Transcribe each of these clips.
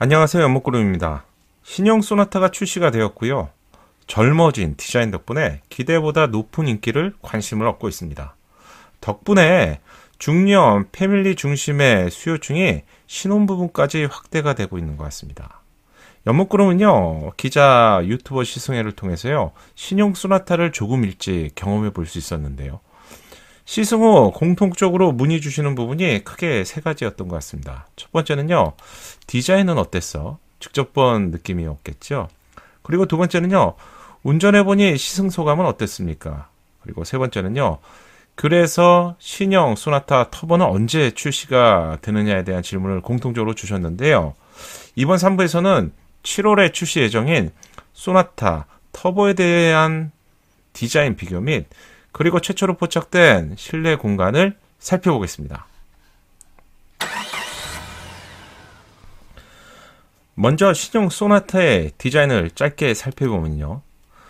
안녕하세요. 연목그룹입니다. 신형 소나타가 출시가 되었고요. 젊어진 디자인 덕분에 기대보다 높은 인기를 관심을 얻고 있습니다. 덕분에 중년 패밀리 중심의 수요층이 신혼부부까지 확대가 되고 있는 것 같습니다. 연목그룹은요 기자 유튜버 시승회를 통해서요 신형 소나타를 조금 일찍 경험해 볼 수 있었는데요 시승호 공통적으로 문의 주시는 부분이 크게 세 가지였던 것 같습니다. 첫 번째는요, 디자인은 어땠어? 직접 본 느낌이었겠죠. 그리고 두 번째는요, 운전해보니 시승 소감은 어땠습니까? 그리고 세 번째는요, 그래서 신형 소나타 터보는 언제 출시가 되느냐에 대한 질문을 공통적으로 주셨는데요. 이번 3부에서는 7월에 출시 예정인 소나타 터보에 대한 디자인 비교 및 그리고 최초로 포착된 실내 공간을 살펴보겠습니다. 먼저 신형 소나타의 디자인을 짧게 살펴보면요.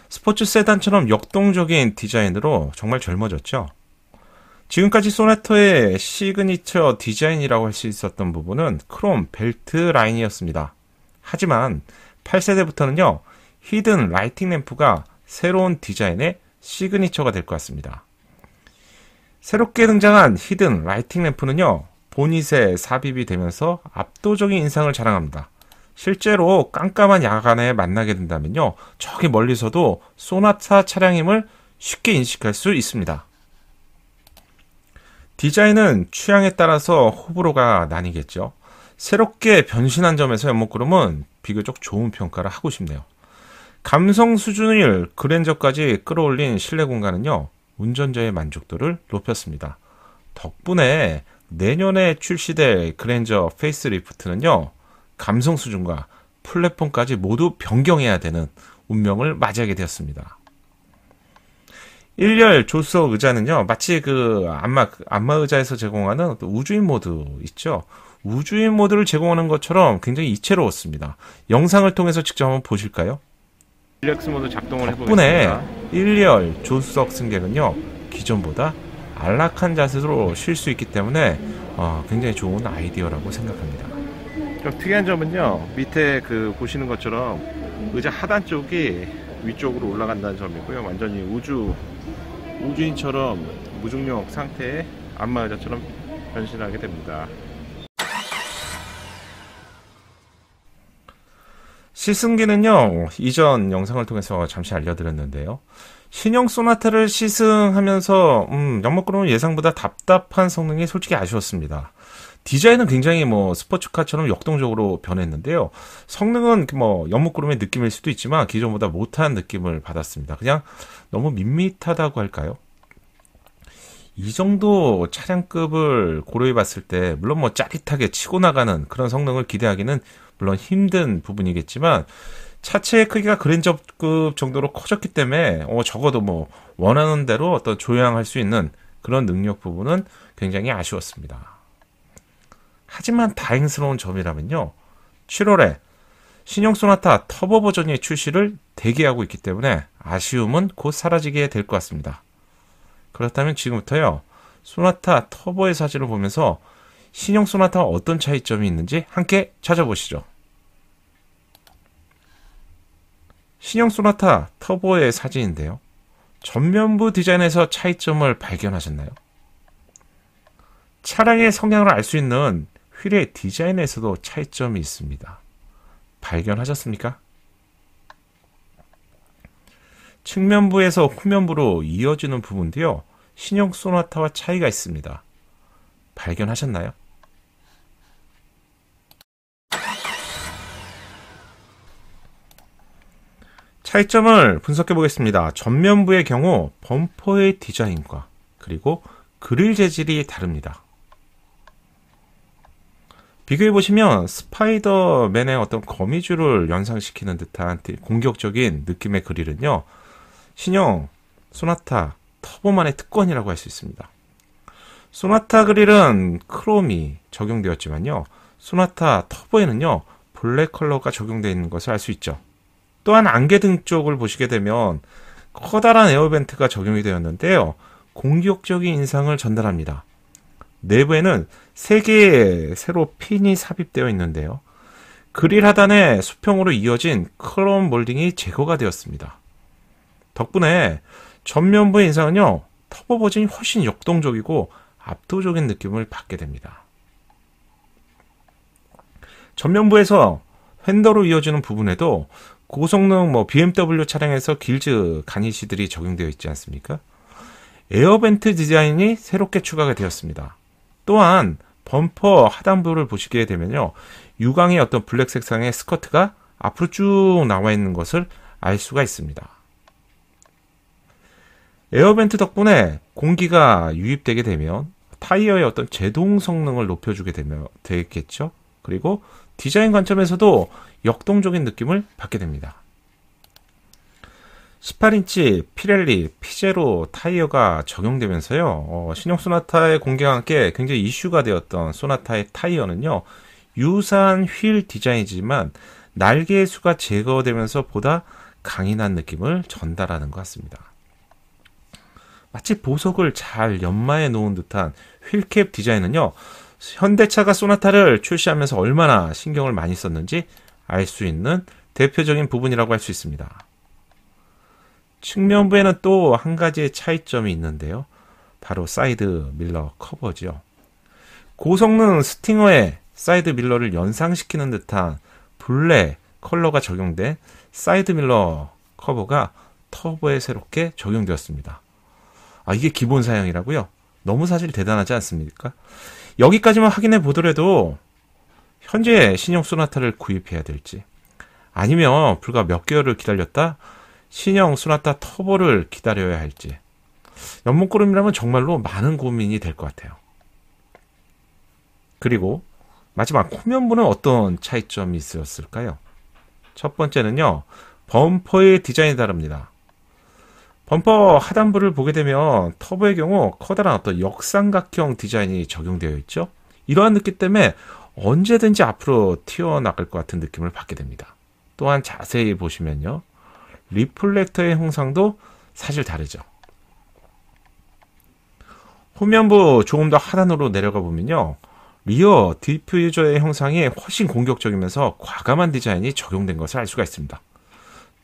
스포츠 세단처럼 역동적인 디자인으로 정말 젊어졌죠. 지금까지 소나타의 시그니처 디자인이라고 할 수 있었던 부분은 크롬 벨트 라인이었습니다. 하지만 8세대부터는요, 히든 라이팅 램프가 새로운 디자인의 시그니처가 될 것 같습니다. 새롭게 등장한 히든 라이팅 램프는요, 보닛에 삽입이 되면서 압도적인 인상을 자랑합니다. 실제로 깜깜한 야간에 만나게 된다면요, 저기 멀리서도 소나타 차량임을 쉽게 인식할 수 있습니다. 디자인은 취향에 따라서 호불호가 나뉘겠죠. 새롭게 변신한 점에서 연목구름은 비교적 좋은 평가를 하고 싶네요. 감성 수준을 그랜저까지 끌어올린 실내 공간은요, 운전자의 만족도를 높였습니다. 덕분에 내년에 출시될 그랜저 페이스리프트는요, 감성 수준과 플랫폼까지 모두 변경해야 되는 운명을 맞이하게 되었습니다. 1열 조수석 의자는요, 마치 그 안마, 안마 의자에서 제공하는 우주인 모드 있죠? 우주인 모드를 제공하는 것처럼 굉장히 이채로웠습니다. 영상을 통해서 직접 한번 보실까요? 릴렉스 모드 작동을 덕분에 1, 열 조수석 승객은요 기존보다 안락한 자세로 쉴 수 있기 때문에 어, 굉장히 좋은 아이디어라고 생각합니다. 특이한 점은요 밑에 그 보시는 것처럼 의자 하단 쪽이 위쪽으로 올라간다는 점이고요 완전히 우주 우주인처럼 무중력 상태의 안마 의자처럼 변신하게 됩니다. 시승기는요, 이전 영상을 통해서 잠시 알려드렸는데요. 신형 소나타를 시승하면서, 음, 연목구름은 예상보다 답답한 성능이 솔직히 아쉬웠습니다. 디자인은 굉장히 뭐 스포츠카처럼 역동적으로 변했는데요. 성능은 그 뭐 연목구름의 느낌일 수도 있지만 기존보다 못한 느낌을 받았습니다. 그냥 너무 밋밋하다고 할까요? 이 정도 차량급을 고려해 봤을 때, 물론 뭐 짜릿하게 치고 나가는 그런 성능을 기대하기는 물론 힘든 부분이겠지만 차체의 크기가 그랜저급 정도로 커졌기 때문에 어 적어도 뭐 원하는 대로 어떤 조향할 수 있는 그런 능력 부분은 굉장히 아쉬웠습니다. 하지만 다행스러운 점이라면요. 7월에 신형 소나타 터보 버전의 출시를 대기하고 있기 때문에 아쉬움은 곧 사라지게 될 것 같습니다. 그렇다면 지금부터요. 소나타 터보의 사진을 보면서 신형 소나타와 어떤 차이점이 있는지 함께 찾아보시죠. 신형 소나타 터보의 사진인데요. 전면부 디자인에서 차이점을 발견하셨나요? 차량의 성향을 알 수 있는 휠의 디자인에서도 차이점이 있습니다. 발견하셨습니까? 측면부에서 후면부로 이어지는 부분도요. 신형 소나타와 차이가 있습니다. 발견하셨나요? 차이점을 분석해 보겠습니다. 전면부의 경우 범퍼의 디자인과 그리고 그릴 재질이 다릅니다. 비교해 보시면 스파이더맨의 어떤 거미줄을 연상시키는 듯한 공격적인 느낌의 그릴은요. 신형 소나타 터보만의 특권이라고 할 수 있습니다. 소나타 그릴은 크롬이 적용되었지만요. 소나타 터보에는요. 블랙 컬러가 적용되어 있는 것을 알 수 있죠. 또한 안개 등 쪽을 보시게 되면 커다란 에어벤트가 적용이 되었는데요. 공격적인 인상을 전달합니다. 내부에는 3개의 세로 핀이 삽입되어 있는데요. 그릴 하단에 수평으로 이어진 크롬 몰딩이 제거가 되었습니다. 덕분에 전면부의 인상은요, 터보 버진이 훨씬 역동적이고 압도적인 느낌을 받게 됩니다. 전면부에서 핸더로 이어지는 부분에도 고성능 뭐 BMW 차량에서 길즈 가니시들이 적용되어 있지 않습니까? 에어벤트 디자인이 새롭게 추가가 되었습니다. 또한 범퍼 하단부를 보시게 되면요. 유광의 어떤 블랙 색상의 스커트가 앞으로 쭉 나와 있는 것을 알 수가 있습니다. 에어벤트 덕분에 공기가 유입되게 되면 타이어의 어떤 제동 성능을 높여주게 되면 되겠죠. 그리고 디자인 관점에서도 역동적인 느낌을 받게 됩니다. 18인치 피렐리 피제로 타이어가 적용되면서요. 어, 신형 소나타의 공개와 함께 굉장히 이슈가 되었던 소나타의 타이어는요. 유사한 휠 디자인이지만 날개의 수가 제거되면서 보다 강인한 느낌을 전달하는 것 같습니다. 마치 보석을 잘 연마해 놓은 듯한 휠캡 디자인은요. 현대차가 소나타를 출시하면서 얼마나 신경을 많이 썼는지 알 수 있는 대표적인 부분이라고 할 수 있습니다. 측면부에는 또 한 가지의 차이점이 있는데요. 바로 사이드 밀러 커버죠. 고성능 스팅어에 사이드 밀러를 연상시키는 듯한 블랙 컬러가 적용된 사이드 밀러 커버가 터보에 새롭게 적용되었습니다. 아, 이게 기본 사양이라고요? 너무 사실 대단하지 않습니까? 여기까지만 확인해 보더라도 현재 신형 소나타를 구입해야 될지 아니면 불과 몇 개월을 기다렸다 신형 소나타 터보를 기다려야 할지 연못구름이라면 정말로 많은 고민이 될 것 같아요. 그리고 마지막 코면부는 어떤 차이점이 있었을까요? 첫 번째는요. 범퍼의 디자인이 다릅니다. 범퍼 하단부를 보게 되면 터보의 경우 커다란 어떤 역삼각형 디자인이 적용되어 있죠. 이러한 느낌 때문에 언제든지 앞으로 튀어나갈 것 같은 느낌을 받게 됩니다. 또한 자세히 보시면요. 리플렉터의 형상도 사실 다르죠. 후면부 조금 더 하단으로 내려가 보면요. 리어 디퓨저의 형상이 훨씬 공격적이면서 과감한 디자인이 적용된 것을 알 수가 있습니다.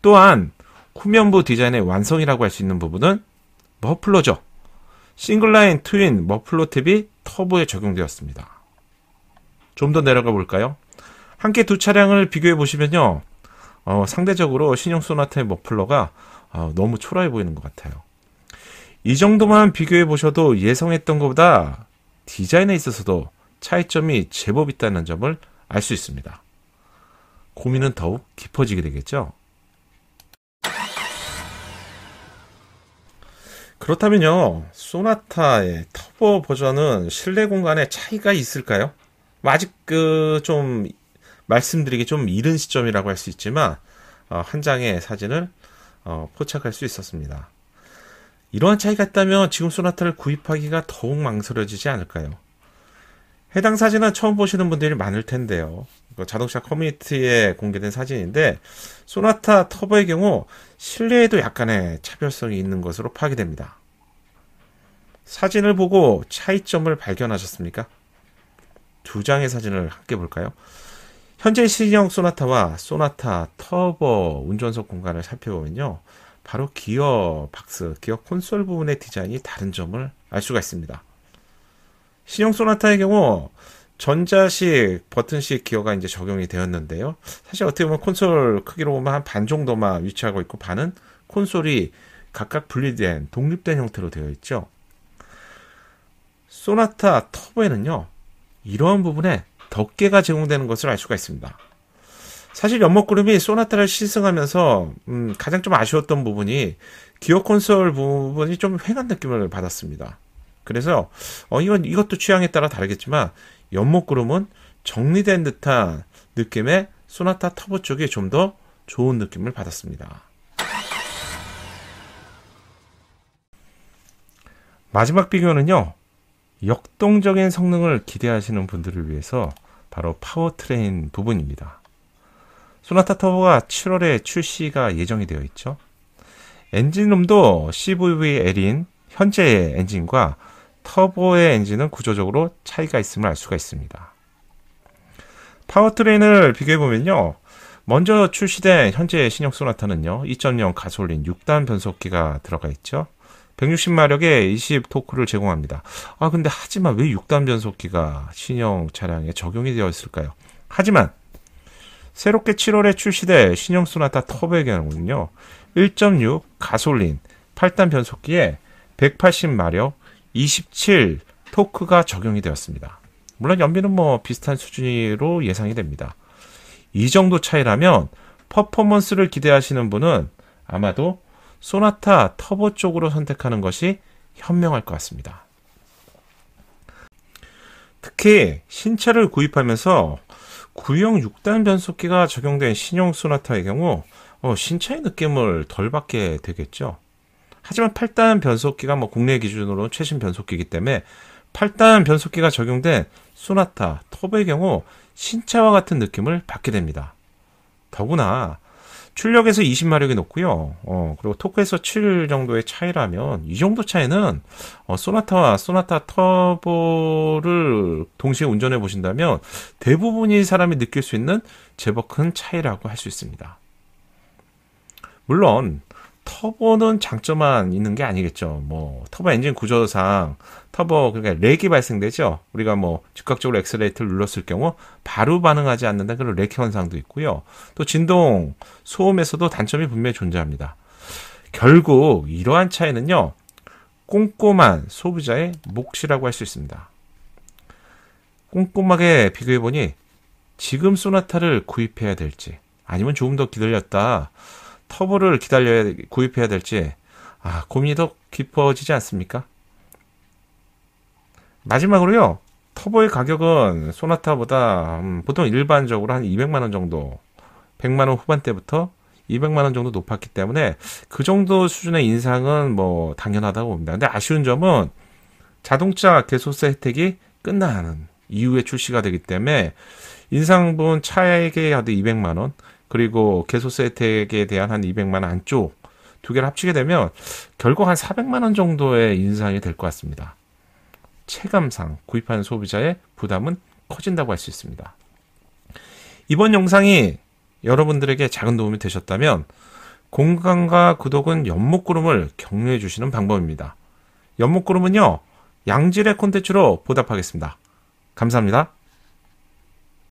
또한 후면부 디자인의 완성이라고 할 수 있는 부분은 머플러죠. 싱글라인 트윈 머플러 탭이 터보에 적용되었습니다. 좀 더 내려가 볼까요? 함께 두 차량을 비교해 보시면요. 어, 상대적으로 신형 소나타의 머플러가 어, 너무 초라해 보이는 것 같아요. 이 정도만 비교해 보셔도 예상했던 것보다 디자인에 있어서도 차이점이 제법 있다는 점을 알 수 있습니다. 고민은 더욱 깊어지게 되겠죠. 그렇다면요, 소나타의 터보 버전은 실내 공간에 차이가 있을까요? 뭐 아직 그 좀 말씀드리기 좀 이른 시점이라고 할 수 있지만 어, 한 장의 사진을 어, 포착할 수 있었습니다. 이러한 차이가 있다면 지금 소나타를 구입하기가 더욱 망설여지지 않을까요? 해당 사진은 처음 보시는 분들이 많을 텐데요. 그 자동차 커뮤니티에 공개된 사진인데 소나타 터보의 경우 실내에도 약간의 차별성이 있는 것으로 파악됩니다. 사진을 보고 차이점을 발견하셨습니까? 두 장의 사진을 함께 볼까요? 현재 신형 소나타와 소나타 터보 운전석 공간을 살펴보면요. 바로 기어 박스, 기어 콘솔 부분의 디자인이 다른 점을 알 수가 있습니다. 신형 소나타의 경우 전자식 버튼식 기어가 이제 적용이 되었는데요. 사실 어떻게 보면 콘솔 크기로 보면 한 반 정도만 위치하고 있고 반은 콘솔이 각각 분리된 독립된 형태로 되어 있죠. 소나타 터보에는요. 이러한 부분에 덮개가 제공되는 것을 알 수가 있습니다. 사실 연목구름이 소나타를 시승하면서 음, 가장 좀 아쉬웠던 부분이 기어 콘솔 부분이 좀 휑한 느낌을 받았습니다. 그래서 어 이건 이것도 취향에 따라 다르겠지만 연목구름은 정리된 듯한 느낌의 소나타 터보 쪽이 좀 더 좋은 느낌을 받았습니다. 마지막 비교는요. 역동적인 성능을 기대하시는 분들을 위해서 바로 파워트레인 부분입니다. 소나타 터보가 7월에 출시가 예정이 되어 있죠. 엔진룸도 CVV-L인 현재의 엔진과 터보의 엔진은 구조적으로 차이가 있음을 알 수가 있습니다. 파워트레인을 비교해보면요. 먼저 출시된 현재 신형 소나타는요. 2.0 가솔린 6단 변속기가 들어가 있죠. 1 6 0마력의20 토크를 제공합니다. 아, 근데 하지만 왜 6단 변속기가 신형 차량에 적용이 되어 있을까요? 하지만 새롭게 7월에 출시될 신형 소나타 터보의 경우는요. 1.6 가솔린 8단 변속기에 180마력 27 토크가 적용이 되었습니다. 물론 연비는 뭐 비슷한 수준으로 예상이 됩니다. 이 정도 차이라면 퍼포먼스를 기대하시는 분은 아마도 소나타 터보 쪽으로 선택하는 것이 현명할 것 같습니다. 특히 신차를 구입하면서 구형 6단 변속기가 적용된 신형 소나타의 경우 어, 신차의 느낌을 덜 받게 되겠죠. 하지만 8단 변속기가 뭐 국내 기준으로 최신 변속기이기 때문에 8단 변속기가 적용된 소나타, 터보의 경우 신차와 같은 느낌을 받게 됩니다. 더구나 출력에서 20마력이 높고요. 어, 그리고 토크에서 7 정도의 차이라면 이 정도 차이는 어, 소나타와 소나타 터보를 동시에 운전해 보신다면 대부분이 사람이 느낄 수 있는 제법 큰 차이라고 할 수 있습니다. 물론 터보는 장점만 있는 게 아니겠죠. 뭐 터보 엔진 구조상 터보 그러니까 렉이 발생되죠. 우리가 뭐 즉각적으로 엑셀레이트를 눌렀을 경우 바로 반응하지 않는다 그런 렉 현상도 있고요. 또 진동, 소음에서도 단점이 분명히 존재합니다. 결국 이러한 차이는요. 꼼꼼한 소비자의 몫이라고 할 수 있습니다. 꼼꼼하게 비교해 보니 지금 소나타를 구입해야 될지 아니면 조금 더 기다렸다. 터보를 기다려야 구입해야 될지 아 고민이 더 깊어지지 않습니까? 마지막으로요 터보의 가격은 소나타보다 음, 보통 일반적으로 한 200만 원 정도 100만 원 후반대부터 200만 원 정도 높았기 때문에 그 정도 수준의 인상은 뭐 당연하다고 봅니다. 근데 아쉬운 점은 자동차 개소세 혜택이 끝나는 이후에 출시가 되기 때문에 인상분 차액에 하도 200만 원, 그리고 개소세 혜택에 대한 한 200만 원 안쪽 두 개를 합치게 되면 결국 한 400만 원 정도의 인상이 될 것 같습니다. 체감상 구입하는 소비자의 부담은 커진다고 할 수 있습니다. 이번 영상이 여러분들에게 작은 도움이 되셨다면 공간과 구독은 연목구름을 격려해 주시는 방법입니다. 연목구름은요 양질의 콘텐츠로 보답하겠습니다. 감사합니다.